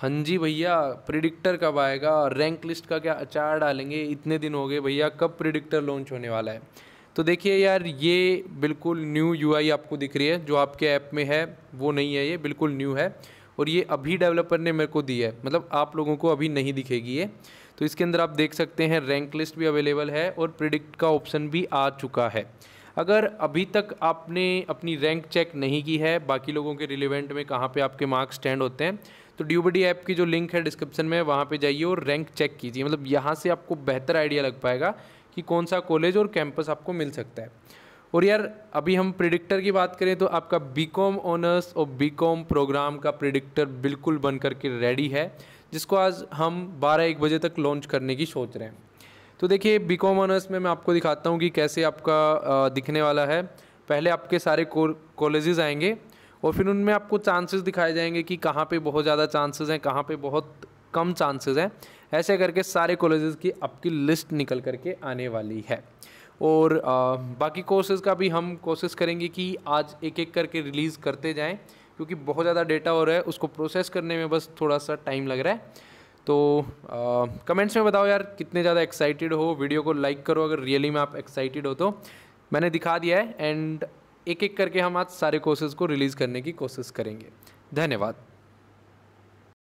हाँ जी भैया प्रिडिक्टर कब आएगा और रैंक लिस्ट का क्या अचार डालेंगे इतने दिन हो गए भैया कब प्रिडिक्टर लॉन्च होने वाला है तो देखिए यार ये बिल्कुल न्यू यूआई आपको दिख रही है जो आपके ऐप में है वो नहीं है ये बिल्कुल न्यू है और ये अभी डेवलपर ने मेरे को दी है मतलब आप लोगों को अभी नहीं दिखेगी ये तो इसके अंदर आप देख सकते हैं रैंक लिस्ट भी अवेलेबल है और प्रिडिक्ट का ऑप्शन भी आ चुका है अगर अभी तक आपने अपनी रैंक चेक नहीं की है बाकी लोगों के रिलेवेंट में कहाँ पे आपके मार्क्स स्टैंड होते हैं तो ड्यूबडी ऐप की जो लिंक है डिस्क्रिप्शन में वहाँ पे जाइए और रैंक चेक कीजिए मतलब यहाँ से आपको बेहतर आइडिया लग पाएगा कि कौन सा कॉलेज और कैंपस आपको मिल सकता है और यार अभी हम प्रिडिक्टर की बात करें तो आपका बी कॉम ऑनर्स और बी कॉम प्रोग्राम का प्रिडिक्टर बिल्कुल बन करके रेडी है जिसको आज हम बारह एक बजे तक लॉन्च करने की सोच रहे हैं तो देखिए बी कॉम ऑनर्स में मैं आपको दिखाता हूँ कि कैसे आपका दिखने वाला है पहले आपके सारे कॉलेजेस आएंगे और फिर उनमें आपको चांसेस दिखाए जाएंगे कि कहाँ पे बहुत ज़्यादा चांसेस हैं कहाँ पे बहुत कम चांसेस हैं ऐसे करके सारे कॉलेजेस की आपकी लिस्ट निकल करके आने वाली है और आ, बाकी कोर्सेज़ का भी हम कोशिश करेंगे कि आज एक एक करके रिलीज़ करते जाएँ क्योंकि बहुत ज़्यादा डेटा हो रहा है उसको प्रोसेस करने में बस थोड़ा सा टाइम लग रहा है तो कमेंट्स में बताओ यार कितने ज़्यादा एक्साइटेड हो वीडियो को लाइक करो अगर रियली में आप एक्साइटेड हो तो मैंने दिखा दिया है एंड एक एक करके हम आज सारे कोर्सेज़ को रिलीज़ करने की कोशिश करेंगे धन्यवाद